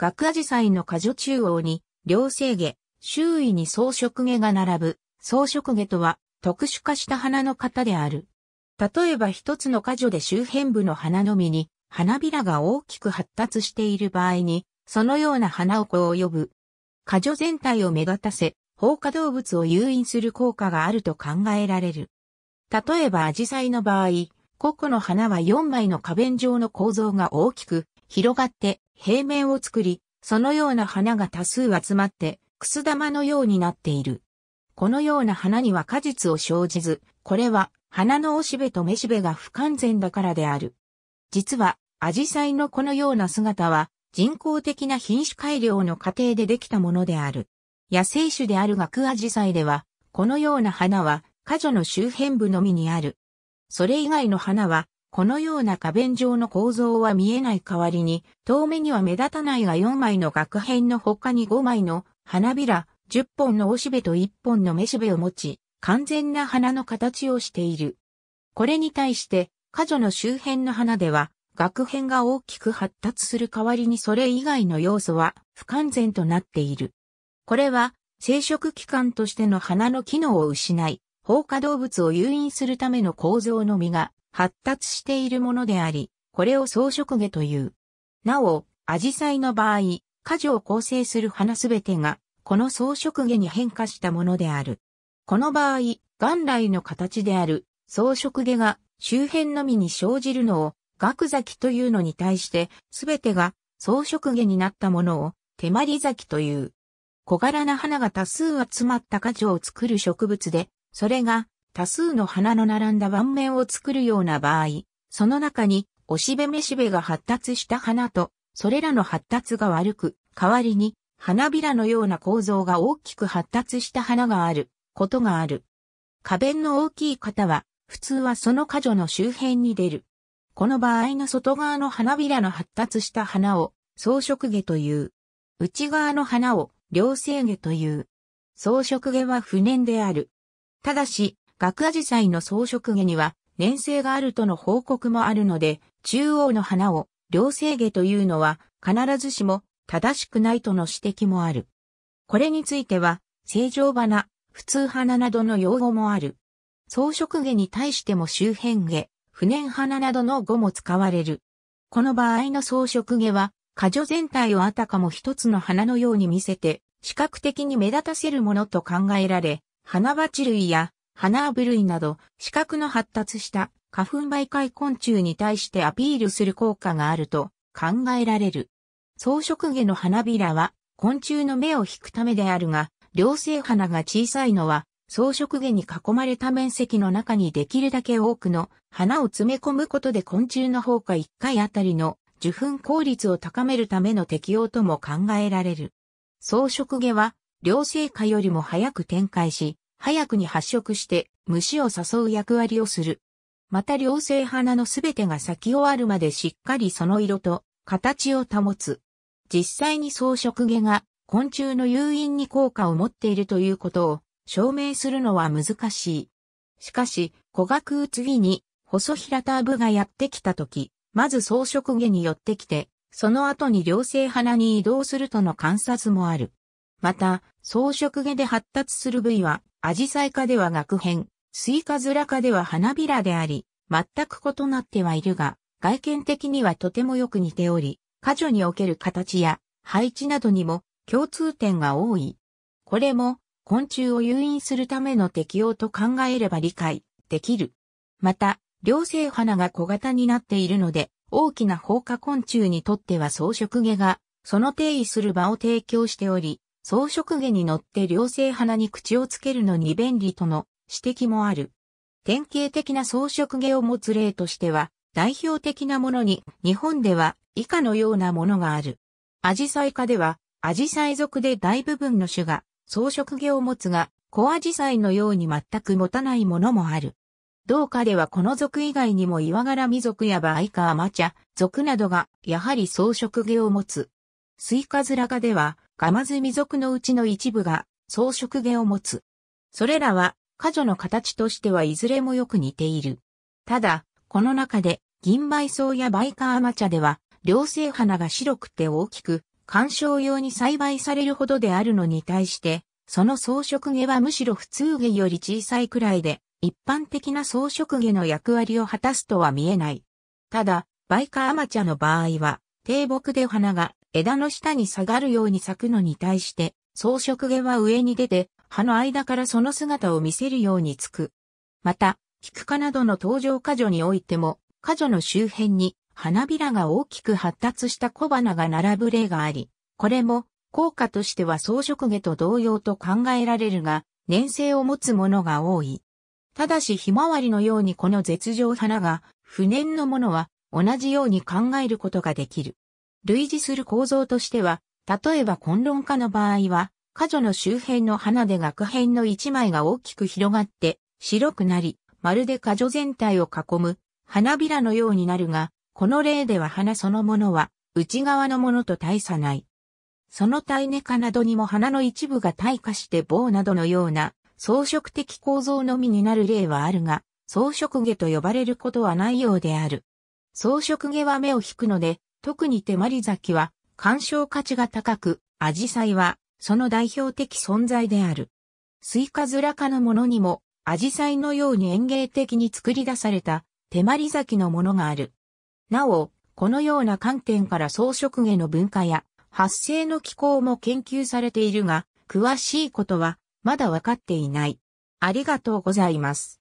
学アジサイの果樹中央に、両生下、周囲に装飾下が並ぶ、装飾下とは、特殊化した花の型である。例えば一つの果樹で周辺部の花のみに、花びらが大きく発達している場合に、そのような花をこう呼ぶ。果樹全体を目立たせ、放火動物を誘引する効果があると考えられる。例えばアジサイの場合、個々の花は4枚の花弁状の構造が大きく広がって平面を作り、そのような花が多数集まって、くす玉のようになっている。このような花には果実を生じず、これは花のおしべとめしべが不完全だからである。実は、アジサイのこのような姿は人工的な品種改良の過程でできたものである。野生種であるガクアジサイでは、このような花は、果樹の周辺部のみにある。それ以外の花は、このような花弁状の構造は見えない代わりに、遠目には目立たないが4枚の額片の他に5枚の花びら、10本のおしべと1本のめしべを持ち、完全な花の形をしている。これに対して、花女の周辺の花では、額片が大きく発達する代わりにそれ以外の要素は不完全となっている。これは、生殖器官としての花の機能を失い、放火動物を誘引するための構造の実が発達しているものであり、これを装飾下という。なお、アジサイの場合、果樹を構成する花すべてが、この装飾下に変化したものである。この場合、元来の形である装飾下が周辺のみに生じるのを、額咲というのに対して、すべてが装飾下になったものを、手まり咲という。小柄な花が多数集まった果樹を作る植物で、それが多数の花の並んだ盤面を作るような場合、その中に、おしべめしべが発達した花と、それらの発達が悪く、代わりに、花びらのような構造が大きく発達した花がある、ことがある。花弁の大きい方は、普通はその花樹の周辺に出る。この場合の外側の花びらの発達した花を、装飾下という。内側の花を、両生下という。装飾下は不燃である。ただし、学アジサイの装飾下には粘性があるとの報告もあるので、中央の花を両性下というのは必ずしも正しくないとの指摘もある。これについては、正常花、普通花などの用語もある。装飾下に対しても周辺下、不燃花などの語も使われる。この場合の装飾下は、花女全体をあたかも一つの花のように見せて、視覚的に目立たせるものと考えられ、花鉢類や花部類など、視覚の発達した花粉媒介昆虫に対してアピールする効果があると考えられる。草食下の花びらは昆虫の目を引くためであるが、両生花が小さいのは草食下に囲まれた面積の中にできるだけ多くの花を詰め込むことで昆虫の方が1回あたりの受粉効率を高めるための適用とも考えられる。草食毛は両性花よりも早く展開し、早くに発色して虫を誘う役割をする。また両性花のすべてが咲き終わるまでしっかりその色と形を保つ。実際に草食毛が昆虫の誘引に効果を持っているということを証明するのは難しい。しかし、古学うつぎに細平ターブがやってきたとき、まず草食毛に寄ってきて、その後に両性花に移動するとの観察もある。また、草食毛で発達する部位は、アジサイ科では学編、スイカズラ科では花びらであり、全く異なってはいるが、外見的にはとてもよく似ており、過剰における形や配置などにも共通点が多い。これも昆虫を誘引するための適応と考えれば理解できる。また、両性花が小型になっているので、大きな放火昆虫にとっては草食毛が、その定位する場を提供しており、装飾下に乗って両性鼻に口をつけるのに便利との指摘もある。典型的な装飾下を持つ例としては、代表的なものに日本では以下のようなものがある。アジサイ科では、アジサイ属で大部分の種が装飾下を持つが、小アジサイのように全く持たないものもある。同科ではこの属以外にも岩柄未属やバイカアマチャ属などがやはり装飾下を持つ。スイカズラガでは、ガマズミ属のうちの一部が草食毛を持つ。それらは、果樹の形としてはいずれもよく似ている。ただ、この中で、銀梅草やバイカアマチャでは、両生花が白くて大きく、観賞用に栽培されるほどであるのに対して、その草食毛はむしろ普通毛より小さいくらいで、一般的な草食毛の役割を果たすとは見えない。ただ、バイカアマチャの場合は、低木で花が枝の下に下がるように咲くのに対して、草食毛は上に出て、葉の間からその姿を見せるようにつく。また、菊花などの登場果樹においても、果樹の周辺に花びらが大きく発達した小花が並ぶ例があり、これも効果としては草食毛と同様と考えられるが、粘性を持つものが多い。ただしひまわりのようにこの絶上花が、不燃のものは同じように考えることができる。類似する構造としては、例えば混論化の場合は、過剰の周辺の花で額辺の一枚が大きく広がって白くなり、まるで過剰全体を囲む花びらのようになるが、この例では花そのものは内側のものと大差ない。その体根化などにも花の一部が退化して棒などのような装飾的構造のみになる例はあるが、装飾下と呼ばれることはないようである。装飾下は目を引くので、特に手まり咲きは鑑賞価値が高く、アジサイはその代表的存在である。スイカズラ科のものにも、アジサイのように園芸的に作り出された手まり咲きのものがある。なお、このような観点から装飾下の文化や発生の機構も研究されているが、詳しいことはまだわかっていない。ありがとうございます。